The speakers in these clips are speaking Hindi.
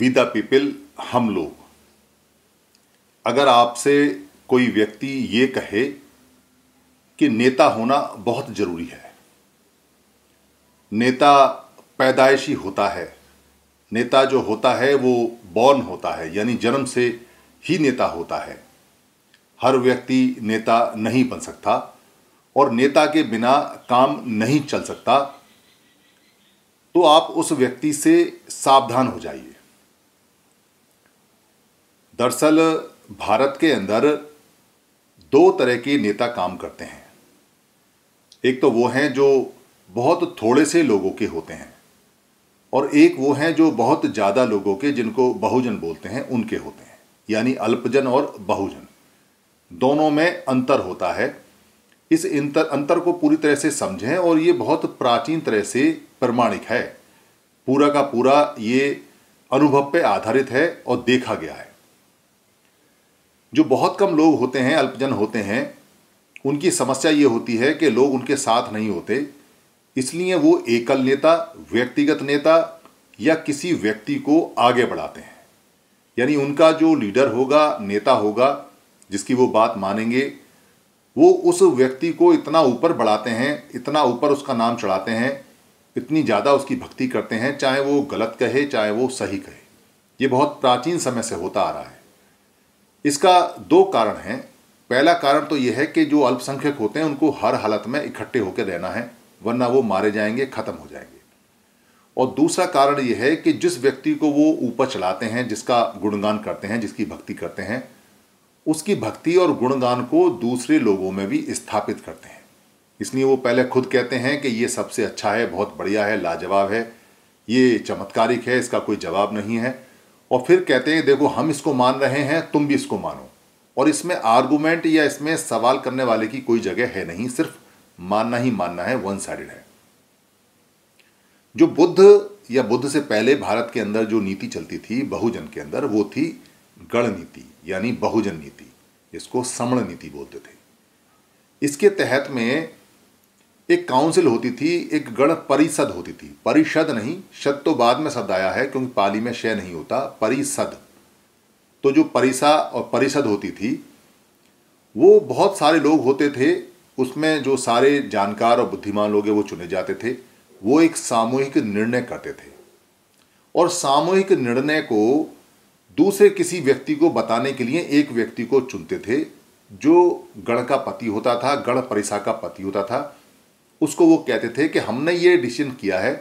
वी द पीपल हम लोग अगर आपसे कोई व्यक्ति ये कहे कि नेता होना बहुत ज़रूरी है नेता पैदाइशी होता है नेता जो होता है वो बॉर्न होता है यानी जन्म से ही नेता होता है हर व्यक्ति नेता नहीं बन सकता और नेता के बिना काम नहीं चल सकता तो आप उस व्यक्ति से सावधान हो जाइए दरअसल भारत के अंदर दो तरह के नेता काम करते हैं एक तो वो हैं जो बहुत थोड़े से लोगों के होते हैं और एक वो हैं जो बहुत ज़्यादा लोगों के जिनको बहुजन बोलते हैं उनके होते हैं यानी अल्पजन और बहुजन दोनों में अंतर होता है इस अंतर अंतर को पूरी तरह से समझें और ये बहुत प्राचीन तरह से प्रमाणिक है पूरा का पूरा ये अनुभव पे आधारित है और देखा गया है जो बहुत कम लोग होते हैं अल्पजन होते हैं उनकी समस्या ये होती है कि लोग उनके साथ नहीं होते इसलिए वो एकल नेता व्यक्तिगत नेता या किसी व्यक्ति को आगे बढ़ाते हैं यानी उनका जो लीडर होगा नेता होगा जिसकी वो बात मानेंगे वो उस व्यक्ति को इतना ऊपर बढ़ाते हैं इतना ऊपर उसका नाम चढ़ाते हैं इतनी ज़्यादा उसकी भक्ति करते हैं चाहे वो गलत कहे चाहे वो सही कहे ये बहुत प्राचीन समय से होता आ रहा है इसका दो कारण हैं पहला कारण तो यह है कि जो अल्पसंख्यक होते हैं उनको हर हालत में इकट्ठे होकर रहना है वरना वो मारे जाएंगे ख़त्म हो जाएंगे और दूसरा कारण यह है कि जिस व्यक्ति को वो ऊपर चलाते हैं जिसका गुणगान करते हैं जिसकी भक्ति करते हैं उसकी भक्ति और गुणगान को दूसरे लोगों में भी स्थापित करते हैं इसलिए वो पहले खुद कहते हैं कि ये सबसे अच्छा है बहुत बढ़िया है लाजवाब है ये चमत्कारिक है इसका कोई जवाब नहीं है और फिर कहते हैं देखो हम इसको मान रहे हैं तुम भी इसको मानो और इसमें आर्गूमेंट या इसमें सवाल करने वाले की कोई जगह है नहीं सिर्फ मानना ही मानना है वन साइडेड है जो बुद्ध या बुद्ध से पहले भारत के अंदर जो नीति चलती थी बहुजन के अंदर वो थी गण नीति यानी बहुजन नीति जिसको समण नीति बोलते थे इसके तहत में एक काउंसिल होती थी एक गण परिषद होती थी परिषद नहीं शद तो बाद में शब्द आया है क्योंकि पाली में शय नहीं होता परिषद तो जो परिसा और परिषद होती थी वो बहुत सारे लोग होते थे उसमें जो सारे जानकार और बुद्धिमान लोग हैं वो चुने जाते थे वो एक सामूहिक निर्णय करते थे और सामूहिक निर्णय को दूसरे किसी व्यक्ति को बताने के लिए एक व्यक्ति को चुनते थे जो गण का पति होता था गण परिसा का पति होता था उसको वो कहते थे कि हमने ये डिसीजन किया है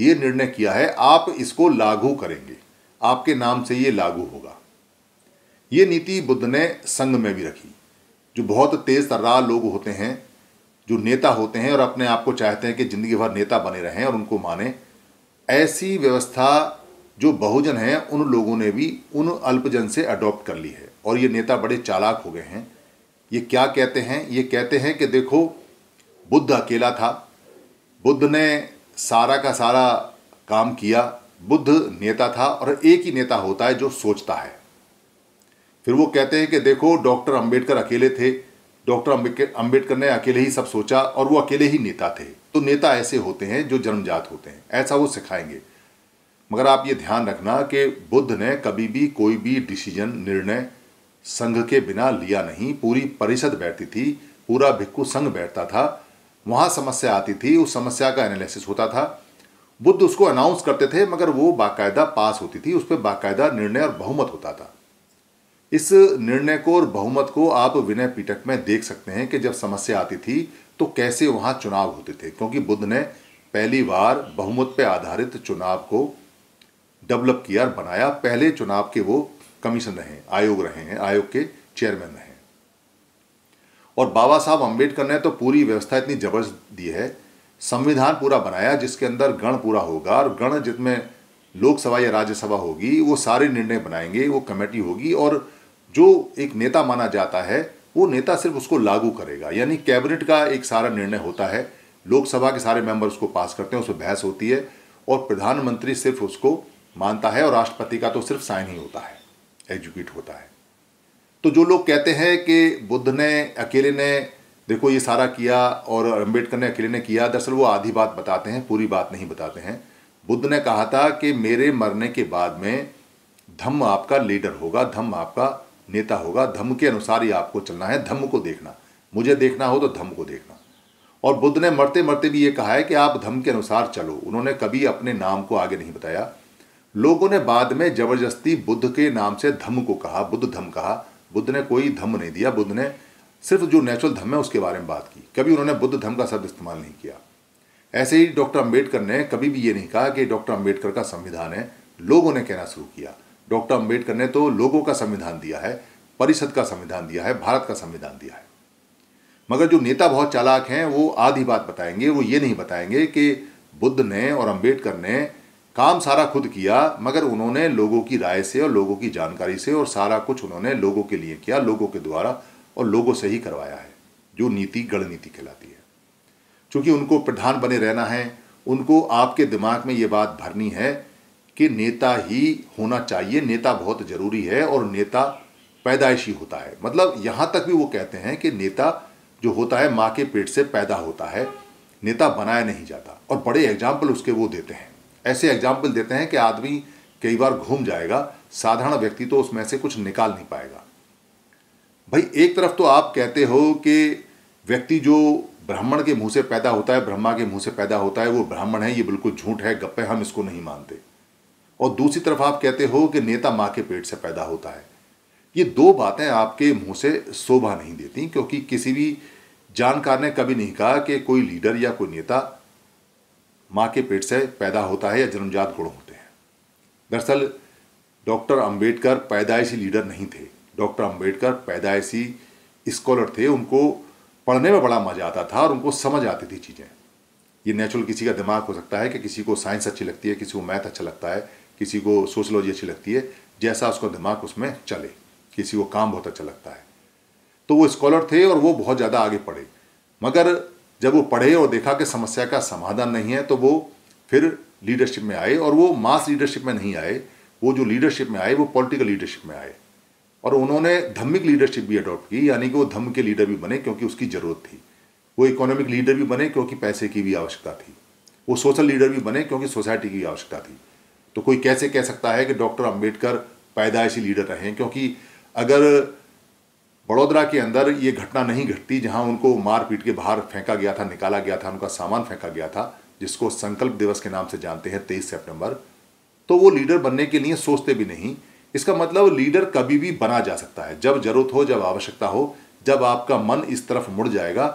ये निर्णय किया है आप इसको लागू करेंगे आपके नाम से ये लागू होगा ये नीति बुद्ध ने संघ में भी रखी जो बहुत तेज तर्रार लोग होते हैं जो नेता होते हैं और अपने आप को चाहते हैं कि ज़िंदगी भर नेता बने रहें और उनको माने ऐसी व्यवस्था जो बहुजन हैं उन लोगों ने भी उन अल्पजन से अडॉप्ट कर ली है और ये नेता बड़े चालाक हो गए हैं ये क्या कहते हैं ये कहते हैं कि देखो बुद्ध अकेला था बुद्ध ने सारा का सारा काम किया बुद्ध नेता था और एक ही नेता होता है जो सोचता है फिर वो कहते हैं कि देखो डॉक्टर अंबेडकर अकेले थे डॉक्टर अंबेडकर ने अकेले ही सब सोचा और वो अकेले ही नेता थे तो नेता ऐसे होते हैं जो जन्मजात होते हैं ऐसा वो सिखाएंगे मगर आप ये ध्यान रखना कि बुद्ध ने कभी भी कोई भी डिसीजन निर्णय संघ के बिना लिया नहीं पूरी परिषद बैठती थी पूरा भिक्खु संघ बैठता था वहां समस्या आती थी उस समस्या का एनालिसिस होता था बुद्ध उसको अनाउंस करते थे मगर वो बाकायदा पास होती थी उस पर बाकायदा निर्णय और बहुमत होता था इस निर्णय को और बहुमत को आप विनय पीटक में देख सकते हैं कि जब समस्या आती थी तो कैसे वहां चुनाव होते थे क्योंकि बुद्ध ने पहली बार बहुमत पर आधारित चुनाव को डेवलप किया और बनाया पहले चुनाव के वो कमीशन रहे आयोग रहे हैं आयोग के चेयरमैन रहे और बाबा साहब अम्बेडकर ने तो पूरी व्यवस्था इतनी जबरदस्त दी है संविधान पूरा बनाया जिसके अंदर गण पूरा होगा और गण जिसमें लोकसभा या राज्यसभा होगी वो सारे निर्णय बनाएंगे वो कमेटी होगी और जो एक नेता माना जाता है वो नेता सिर्फ उसको लागू करेगा यानी कैबिनेट का एक सारा निर्णय होता है लोकसभा के सारे मेंबर उसको पास करते हैं उसमें बहस होती है और प्रधानमंत्री सिर्फ उसको मानता है और राष्ट्रपति का तो सिर्फ साइन ही होता है एग्जीक्यूट होता है तो जो लोग कहते हैं कि बुद्ध ने अकेले ने देखो ये सारा किया और अम्बेडकर ने अकेले ने किया दरअसल वो आधी बात बताते हैं पूरी बात नहीं बताते हैं बुद्ध ने कहा था कि मेरे मरने के बाद में धम्म आपका लीडर होगा धम्म आपका नेता होगा धम्म के अनुसार ही आपको चलना है धम्म को देखना मुझे देखना हो तो धम्म को देखना और बुद्ध ने मरते मरते भी ये कहा है कि आप धम्म के अनुसार चलो उन्होंने कभी अपने नाम को आगे नहीं बताया लोगों ने बाद में जबरदस्ती बुद्ध के नाम से धम्म को कहा बुद्ध धम्म कहा बुद्ध ने कोई धम्म नहीं दिया बुद्ध ने सिर्फ जो नेचुरल धम्म है उसके बारे में बात की कभी उन्होंने बुद्ध धम्म का शब्द इस्तेमाल नहीं किया ऐसे ही डॉक्टर अम्बेडकर ने कभी भी ये नहीं कहा कि डॉक्टर अम्बेडकर का संविधान है लोगों ने कहना शुरू किया डॉक्टर अम्बेडकर ने तो लोगों का संविधान दिया है परिषद का संविधान दिया है भारत का संविधान दिया है मगर जो नेता बहुत चालाक हैं वो आधी बात बताएंगे वो ये नहीं बताएंगे कि बुद्ध ने और अम्बेडकर ने काम सारा खुद किया मगर उन्होंने लोगों की राय से और लोगों की जानकारी से और सारा कुछ उन्होंने लोगों के लिए किया लोगों के द्वारा और लोगों से ही करवाया है जो नीति गणनीति कहलाती है चूंकि उनको प्रधान बने रहना है उनको आपके दिमाग में ये बात भरनी है कि नेता ही होना चाहिए नेता बहुत ज़रूरी है और नेता पैदाइशी होता है मतलब यहाँ तक भी वो कहते हैं कि नेता जो होता है माँ के पेट से पैदा होता है नेता बनाया नहीं जाता और बड़े एग्जाम्पल उसके वो देते हैं ऐसे एग्जाम्पल देते हैं कि आदमी कई बार घूम जाएगा साधारण व्यक्ति तो उसमें से कुछ निकाल नहीं पाएगा भाई एक तरफ तो आप कहते हो कि व्यक्ति जो ब्राह्मण के मुंह से पैदा होता है ब्रह्मा के मुंह से पैदा होता है वो ब्राह्मण है ये बिल्कुल झूठ है गप्पे हम इसको नहीं मानते और दूसरी तरफ आप कहते हो कि नेता माँ के पेट से पैदा होता है ये दो बातें आपके मुंह से शोभा नहीं देती क्योंकि किसी भी जानकार ने कभी नहीं कहा कि कोई लीडर या कोई नेता माँ के पेट से पैदा होता है या जन्मजात गुण होते हैं दरअसल डॉक्टर अंबेडकर पैदाइशी लीडर नहीं थे डॉक्टर अंबेडकर पैदाइशी स्कॉलर थे उनको पढ़ने में बड़ा मज़ा आता था और उनको समझ आती थी चीज़ें ये नेचुरल किसी का दिमाग हो सकता है कि किसी को साइंस अच्छी लगती है किसी को मैथ अच्छा लगता है किसी को सोशलॉजी अच्छी लगती है जैसा उसका दिमाग उसमें चले किसी को काम बहुत अच्छा लगता है तो वो स्कॉलर थे और वो बहुत ज़्यादा आगे पढ़े मगर जब वो पढ़े और देखा कि समस्या का समाधान नहीं है तो वो फिर लीडरशिप में आए और वो मास लीडरशिप में नहीं आए वो जो लीडरशिप में आए वो पॉलिटिकल लीडरशिप में आए और उन्होंने धम्मिक लीडरशिप भी अडॉप्ट की यानी कि वो धम्म के लीडर भी बने क्योंकि उसकी ज़रूरत थी वो इकोनॉमिक लीडर भी बने क्योंकि पैसे की भी आवश्यकता थी वो सोशल लीडर भी बने क्योंकि सोसाइटी की आवश्यकता थी तो कोई कैसे कह सकता है कि डॉक्टर अम्बेडकर पैदाइशी लीडर रहे क्योंकि अगर बड़ोदरा के अंदर ये घटना नहीं घटती जहां उनको मार पीट के बाहर फेंका गया था निकाला गया था उनका सामान फेंका गया था जिसको संकल्प दिवस के नाम से जानते हैं तेईस सेप्टेम्बर तो वो लीडर बनने के लिए सोचते भी नहीं इसका मतलब लीडर कभी भी बना जा सकता है जब जरूरत हो जब आवश्यकता हो जब आपका मन इस तरफ मुड़ जाएगा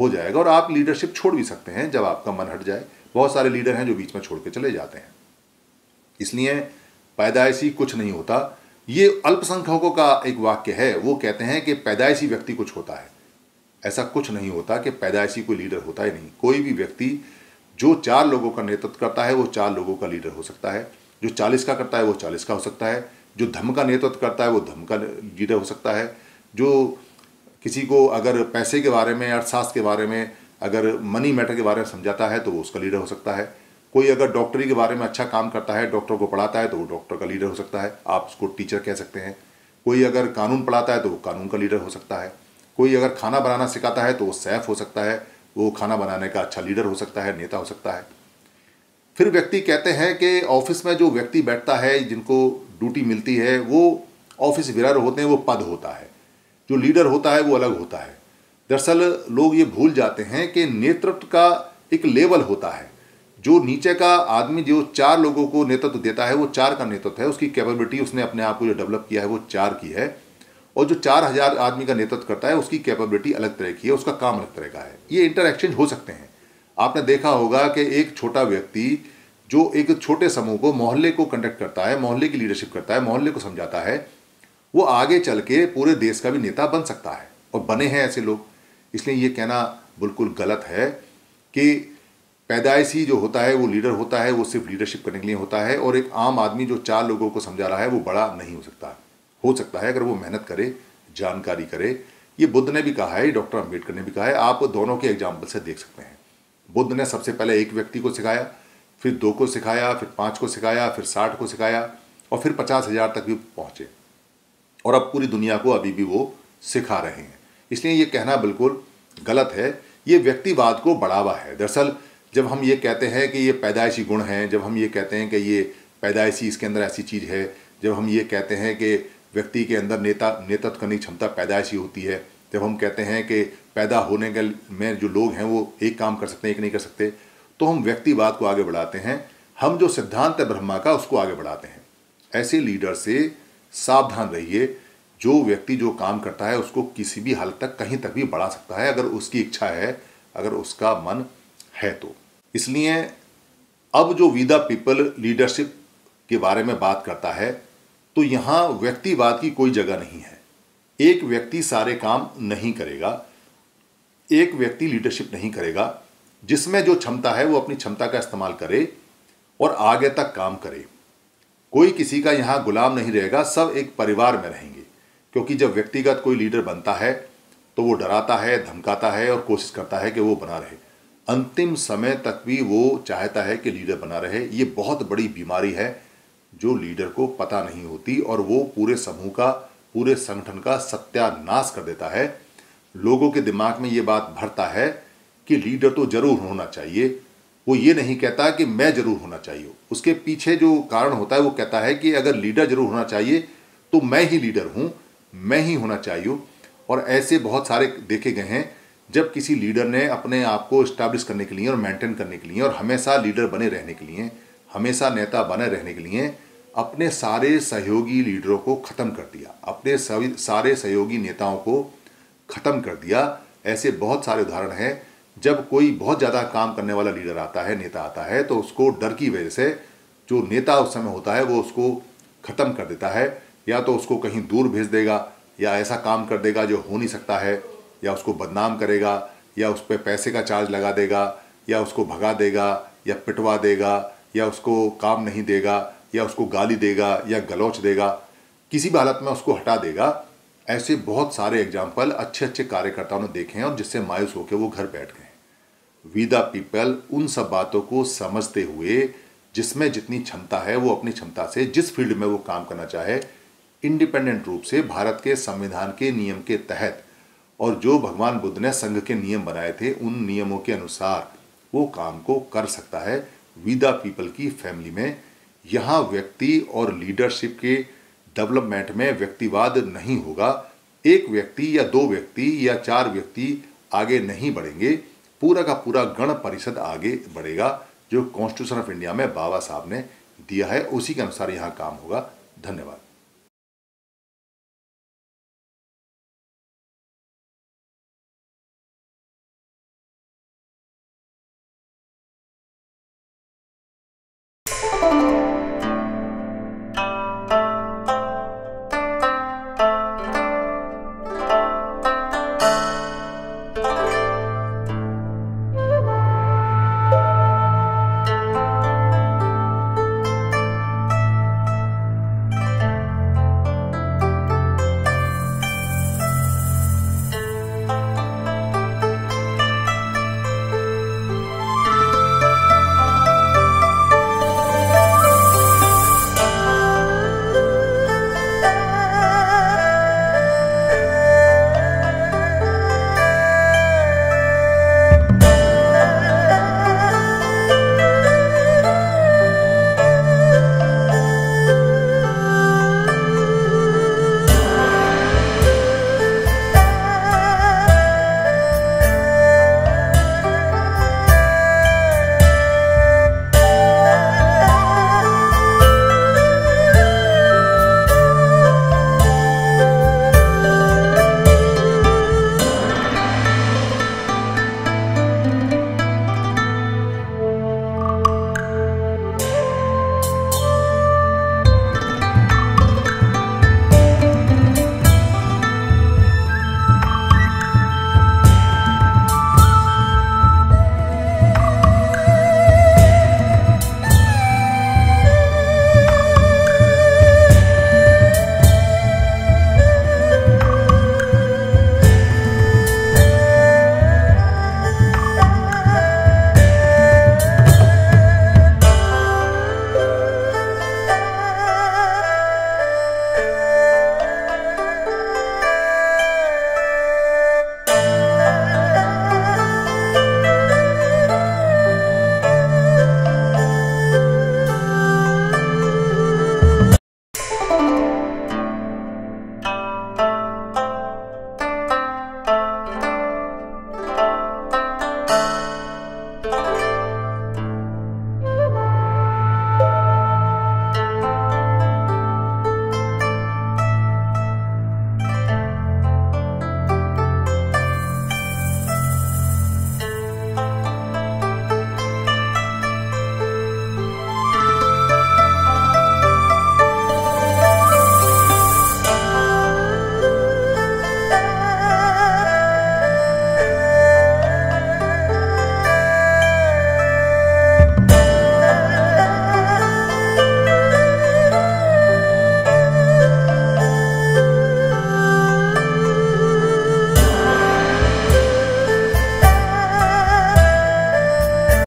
हो जाएगा और आप लीडरशिप छोड़ भी सकते हैं जब आपका मन हट जाए बहुत सारे लीडर हैं जो बीच में छोड़ के चले जाते हैं इसलिए पैदाइशी कुछ नहीं होता ये अल्पसंख्यकों का एक वाक्य है वो कहते हैं कि पैदाइशी व्यक्ति कुछ होता है ऐसा कुछ नहीं होता कि पैदाइशी कोई लीडर होता ही नहीं कोई भी व्यक्ति जो चार लोगों का नेतृत्व करता है वो चार लोगों का लीडर हो सकता है जो चालीस का करता है वो चालीस का हो सकता है जो धम का नेतृत्व करता है वो धम का लीडर हो सकता है जो किसी को अगर पैसे के बारे में अर्थशास्त्र के बारे में अगर मनी मैटर के बारे में समझाता है तो वो उसका लीडर हो सकता है कोई अगर डॉक्टरी के बारे में अच्छा काम करता है डॉक्टर को पढ़ाता है तो वो डॉक्टर का लीडर हो सकता है आप उसको टीचर कह सकते हैं कोई अगर कानून पढ़ाता है तो वो कानून का लीडर हो सकता है कोई अगर खाना बनाना सिखाता है तो वो सैफ हो सकता है वो खाना बनाने का अच्छा लीडर हो सकता है नेता हो सकता है फिर व्यक्ति कहते हैं कि ऑफिस में जो व्यक्ति बैठता है जिनको ड्यूटी मिलती है वो ऑफिस विरर होते हैं वो पद होता है जो लीडर होता है वो अलग होता है दरअसल लोग ये भूल जाते हैं कि नेतृत्व का एक लेवल होता है जो नीचे का आदमी जो चार लोगों को नेतृत्व देता है वो चार का नेतृत्व है उसकी कैपेबिलिटी उसने अपने आप को जो डेवलप किया है वो चार की है और जो चार हजार आदमी का नेतृत्व करता है उसकी कैपेबिलिटी अलग तरह की है उसका काम अलग तरह का है ये इंटर एक्सचेंज हो सकते हैं आपने देखा होगा कि एक छोटा व्यक्ति जो एक छोटे समूह को मोहल्ले को कंडक्ट करता है मोहल्ले की लीडरशिप करता है मोहल्ले को समझाता है वो आगे चल के पूरे देश का भी नेता बन सकता है और बने हैं ऐसे लोग इसलिए ये कहना बिल्कुल गलत है कि पैदाइश ही जो होता है वो लीडर होता है वो सिर्फ लीडरशिप करने के लिए होता है और एक आम आदमी जो चार लोगों को समझा रहा है वो बड़ा नहीं हो सकता हो सकता है अगर वो मेहनत करे जानकारी करे ये बुद्ध ने भी कहा है डॉक्टर अम्बेडकर ने भी कहा है आप दोनों के एग्जाम्पल से देख सकते हैं बुद्ध ने सबसे पहले एक व्यक्ति को सिखाया फिर दो को सिखाया फिर पाँच को सिखाया फिर साठ को सिखाया और फिर पचास हज़ार तक भी पहुँचे और अब पूरी दुनिया को अभी भी वो सिखा रहे हैं इसलिए ये कहना बिल्कुल गलत है ये व्यक्तिवाद को बढ़ावा है दरअसल जब हम ये कहते हैं कि ये पैदाइशी गुण हैं जब हम ये कहते हैं कि ये पैदाइशी इसके अंदर ऐसी चीज़ है जब हम ये कहते हैं कि व्यक्ति के अंदर नेता नेतृत्व करने की क्षमता पैदाइशी होती है जब हम कहते हैं कि पैदा होने के में जो लोग हैं वो एक काम कर सकते हैं एक नहीं कर सकते तो हम व्यक्तिवाद को आगे बढ़ाते हैं हम जो सिद्धांत है ब्रह्मा का उसको आगे बढ़ाते हैं ऐसे लीडर से सावधान रहिए जो व्यक्ति जो काम करता है उसको किसी भी हालत तक कहीं तक भी बढ़ा सकता है अगर उसकी इच्छा है अगर उसका मन है तो इसलिए अब जो विदा पीपल लीडरशिप के बारे में बात करता है तो यहाँ व्यक्तिवाद की कोई जगह नहीं है एक व्यक्ति सारे काम नहीं करेगा एक व्यक्ति लीडरशिप नहीं करेगा जिसमें जो क्षमता है वो अपनी क्षमता का इस्तेमाल करे और आगे तक काम करे कोई किसी का यहाँ गुलाम नहीं रहेगा सब एक परिवार में रहेंगे क्योंकि जब व्यक्तिगत कोई लीडर बनता है तो वो डराता है धमकाता है और कोशिश करता है कि वो बना रहे अंतिम समय तक भी वो चाहता है कि लीडर बना रहे ये बहुत बड़ी बीमारी है जो लीडर को पता नहीं होती और वो पूरे समूह का पूरे संगठन का सत्यानाश कर देता है लोगों के दिमाग में ये बात भरता है कि लीडर तो जरूर होना चाहिए वो ये नहीं कहता कि मैं जरूर होना चाहिए उसके पीछे जो कारण होता है वो कहता है कि अगर लीडर जरूर होना चाहिए तो मैं ही लीडर हूँ मैं ही होना चाहिए और ऐसे बहुत सारे देखे गए हैं जब किसी लीडर ने अपने आप को इस्टेब्लिश करने के लिए और मेंटेन करने के लिए और हमेशा लीडर बने रहने के लिए हमेशा नेता बने रहने के लिए अपने सारे सहयोगी लीडरों को ख़त्म कर दिया अपने सभी सारे सहयोगी नेताओं को ख़त्म कर दिया ऐसे बहुत सारे उदाहरण हैं जब कोई बहुत ज़्यादा काम करने वाला लीडर आता है नेता आता है तो उसको डर की वजह से जो नेता उस समय होता है वो उसको ख़त्म कर देता है या तो उसको कहीं दूर भेज देगा या ऐसा काम कर देगा जो हो नहीं सकता है या उसको बदनाम करेगा या उस पर पैसे का चार्ज लगा देगा या उसको भगा देगा या पिटवा देगा या उसको काम नहीं देगा या उसको गाली देगा या गलौच देगा किसी भी हालत में उसको हटा देगा ऐसे बहुत सारे एग्जाम्पल अच्छे अच्छे कार्यकर्ताओं ने देखे हैं और जिससे मायूस होकर वो घर बैठ गए वी पीपल उन सब बातों को समझते हुए जिसमें जितनी क्षमता है वो अपनी क्षमता से जिस फील्ड में वो काम करना चाहे इंडिपेंडेंट रूप से भारत के संविधान के नियम के तहत और जो भगवान बुद्ध ने संघ के नियम बनाए थे उन नियमों के अनुसार वो काम को कर सकता है विदा पीपल की फैमिली में यहाँ व्यक्ति और लीडरशिप के डेवलपमेंट में व्यक्तिवाद नहीं होगा एक व्यक्ति या दो व्यक्ति या चार व्यक्ति आगे नहीं बढ़ेंगे पूरा का पूरा गण परिषद आगे बढ़ेगा जो कॉन्स्टिट्यूशन ऑफ इंडिया में बाबा साहब ने दिया है उसी के अनुसार यहाँ काम होगा धन्यवाद